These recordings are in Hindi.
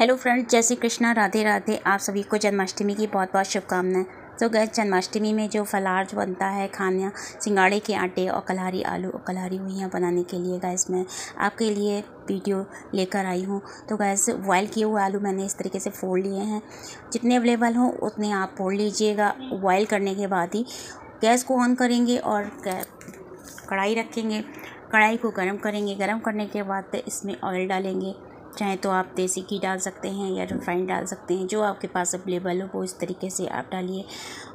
हेलो फ्रेंड्स जय श्री कृष्णा राधे राधे आप सभी को जन्माष्टमी की बहुत बहुत शुभकामनाएं तो गए जन्माष्टमी में जो फलार जो बनता है खाना सिंगाड़े के आटे और कलहारी आलू और कलहारी हुईयाँ बनाने के लिए गैस मैं आपके लिए वीडियो लेकर आई हूँ तो गैस बॉयल किए हुए आलू मैंने इस तरीके से फोड़ लिए हैं जितने अवेलेबल हों उतने आप फोड़ लीजिएगा बॉयल करने के बाद ही गैस को ऑन करेंगे और कढ़ाई रखेंगे कढ़ाई को गर्म करेंगे गर्म करने के बाद इसमें ऑयल डालेंगे चाहें तो आप देसी घी डाल सकते हैं या रिफाइंड डाल सकते हैं जो आपके पास अवेलेबल हो वो इस तरीके से आप डालिए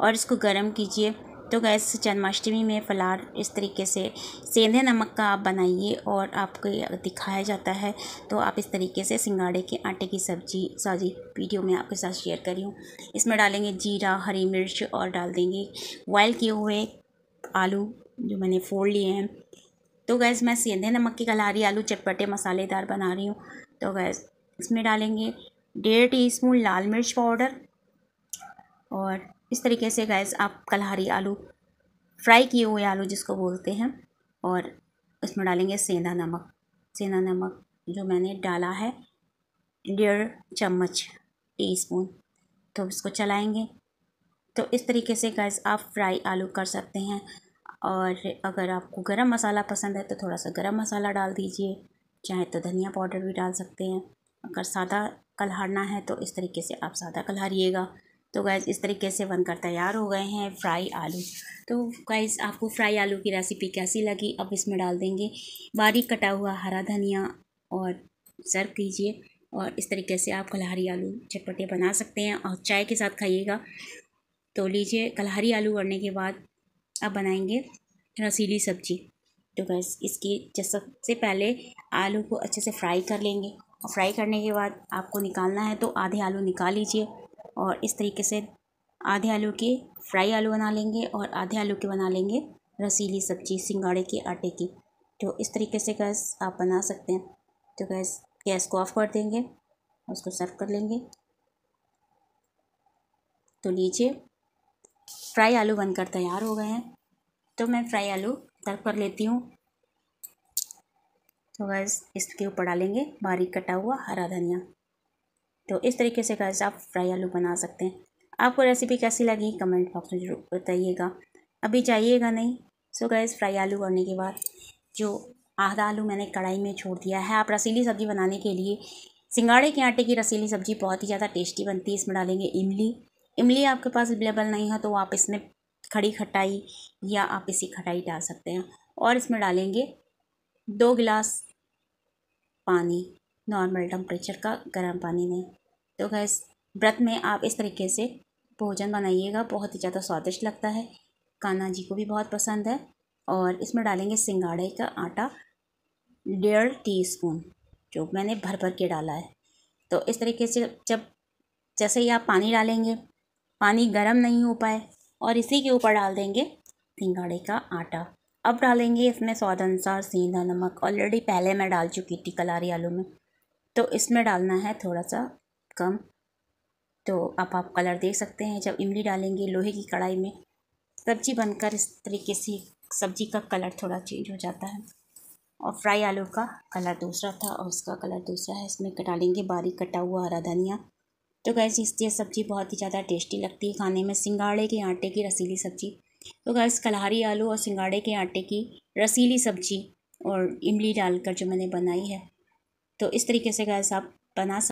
और इसको गर्म कीजिए तो गैस जन्माष्टमी में फलार इस तरीके से सेंधे नमक का आप बनाइए और आपको दिखाया जाता है तो आप इस तरीके से सिंगाड़े के आटे की सब्जी साजी वीडियो में आपके साथ शेयर करी हूँ इसमें डालेंगे जीरा हरी मिर्च और डाल देंगे बॉयल किए हुए आलू जो मैंने फोड़ लिए हैं तो गैस मैं सेंधे नमक की कलारी आलू चटपटे मसालेदार बना रही हूँ तो गैस इसमें डालेंगे डेढ़ टी स्पून लाल मिर्च पाउडर और इस तरीके से गैस आप कलहारी आलू फ्राई किए हुए आलू जिसको बोलते हैं और इसमें डालेंगे सेंधा नमक सेंधा नमक जो मैंने डाला है डेढ़ चम्मच टीस्पून तो इसको चलाएंगे तो इस तरीके से गैस आप फ्राई आलू कर सकते हैं और अगर आपको गरम मसाला पसंद है तो थोड़ा सा गरम मसाला डाल दीजिए चाहे तो धनिया पाउडर भी डाल सकते हैं अगर सादा कलहारना है तो इस तरीके से आप सादा कलहारिएगा तो गैस इस तरीके से बनकर तैयार हो गए हैं फ्राई आलू तो गैस आपको फ्राई आलू की रेसिपी कैसी लगी अब इसमें डाल देंगे बारीक कटा हुआ हरा धनिया और सर्व कीजिए और इस तरीके से आप कलहारी आलू चटपटे बना सकते हैं और चाय के साथ खाइएगा तो लीजिए कलहारी आलू बढ़ने के बाद अब बनाएंगे रसीली सब्जी तो गैस इसकी जैसे सबसे पहले आलू को अच्छे से फ्राई कर लेंगे और फ्राई करने के बाद आपको निकालना है तो आधे आलू निकाल लीजिए और इस तरीके से आधे आलू के फ्राई आलू बना लेंगे और आधे आलू के बना लेंगे रसीली सब्जी सिंगाड़े के आटे की तो इस तरीके से गैस आप बना सकते हैं तो गैस गैस को ऑफ़ कर देंगे उसको सर्व कर लेंगे तो लीजिए फ्राई आलू बनकर तैयार हो गए हैं तो मैं फ्राई आलू तल कर लेती हूँ तो गैस इसके ऊपर डालेंगे बारीक कटा हुआ हरा धनिया तो इस तरीके से गैस आप फ्राई आलू बना सकते हैं आपको रेसिपी कैसी लगी कमेंट बॉक्स में जरूर बताइएगा अभी जाइएगा नहीं सो गैस फ्राई आलू करने के बाद जो आधा आलू मैंने कढ़ाई में छोड़ दिया है आप रसीली सब्ज़ी बनाने के लिए सिंगाड़े के आटे की रसीली सब्ज़ी बहुत ही ज़्यादा टेस्टी बनती है इसमें डालेंगे इमली इमली आपके पास अवेलेबल नहीं है तो आप इसमें खड़ी खटाई या आप इसी खटाई डाल सकते हैं और इसमें डालेंगे दो गिलास पानी नॉर्मल टम्परेचर का गर्म पानी में तो गैस व्रत में आप इस तरीके से भोजन बनाइएगा बहुत ही ज़्यादा स्वादिष्ट लगता है कान्हा जी को भी बहुत पसंद है और इसमें डालेंगे सिंगाड़े का आटा डेढ़ टीस्पून जो मैंने भर भर के डाला है तो इस तरीके से जब जैसे ही आप पानी डालेंगे पानी गर्म नहीं हो पाए और इसी के ऊपर डाल देंगे सिंगाड़े का आटा अब डालेंगे इसमें स्वाद अनुसार सीधा नमक ऑलरेडी पहले मैं डाल चुकी थी कलारी आलू में तो इसमें डालना है थोड़ा सा कम तो आप आप कलर देख सकते हैं जब इमली डालेंगे लोहे की कढ़ाई में सब्जी बनकर इस तरीके से सब्जी का कलर थोड़ा चेंज हो जाता है और फ्राई आलू का कलर दूसरा था और उसका कलर दूसरा है इसमें डालेंगे बारीक कटा हुआ हरा धनिया तो गैस इस ये सब्ज़ी बहुत ही ज़्यादा टेस्टी लगती है खाने में सिंगाड़े के आटे की रसीली सब्ज़ी तो गैस कलहारी आलू और सिंगाड़े के आटे की रसीली सब्ज़ी और इमली डालकर जो मैंने बनाई है तो इस तरीके से गैस आप बना